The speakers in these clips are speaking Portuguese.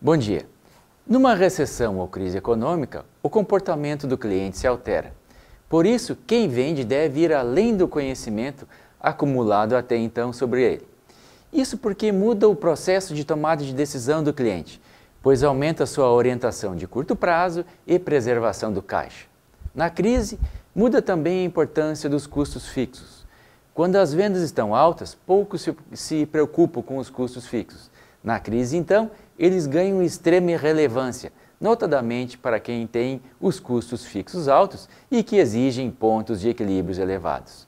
Bom dia. Numa recessão ou crise econômica, o comportamento do cliente se altera. Por isso, quem vende deve ir além do conhecimento acumulado até então sobre ele. Isso porque muda o processo de tomada de decisão do cliente, pois aumenta sua orientação de curto prazo e preservação do caixa. Na crise, muda também a importância dos custos fixos. Quando as vendas estão altas, poucos se, se preocupam com os custos fixos na crise, então, eles ganham extrema relevância, notadamente para quem tem os custos fixos altos e que exigem pontos de equilíbrios elevados.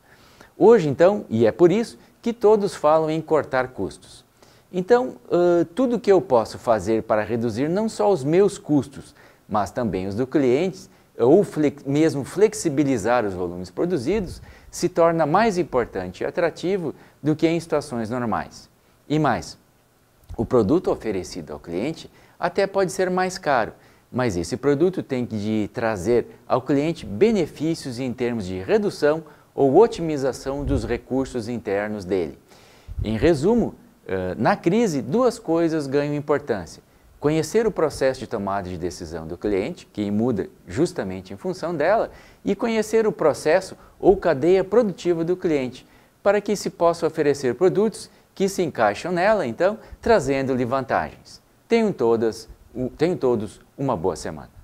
Hoje, então, e é por isso que todos falam em cortar custos. Então, uh, tudo que eu posso fazer para reduzir não só os meus custos, mas também os do cliente, ou flex mesmo flexibilizar os volumes produzidos, se torna mais importante e atrativo do que em situações normais. E mais, o produto oferecido ao cliente até pode ser mais caro, mas esse produto tem de trazer ao cliente benefícios em termos de redução ou otimização dos recursos internos dele. Em resumo, eh, na crise, duas coisas ganham importância. Conhecer o processo de tomada de decisão do cliente, que muda justamente em função dela, e conhecer o processo ou cadeia produtiva do cliente, para que se possa oferecer produtos que se encaixam nela, então, trazendo-lhe vantagens. Tenham, todas, tenham todos uma boa semana.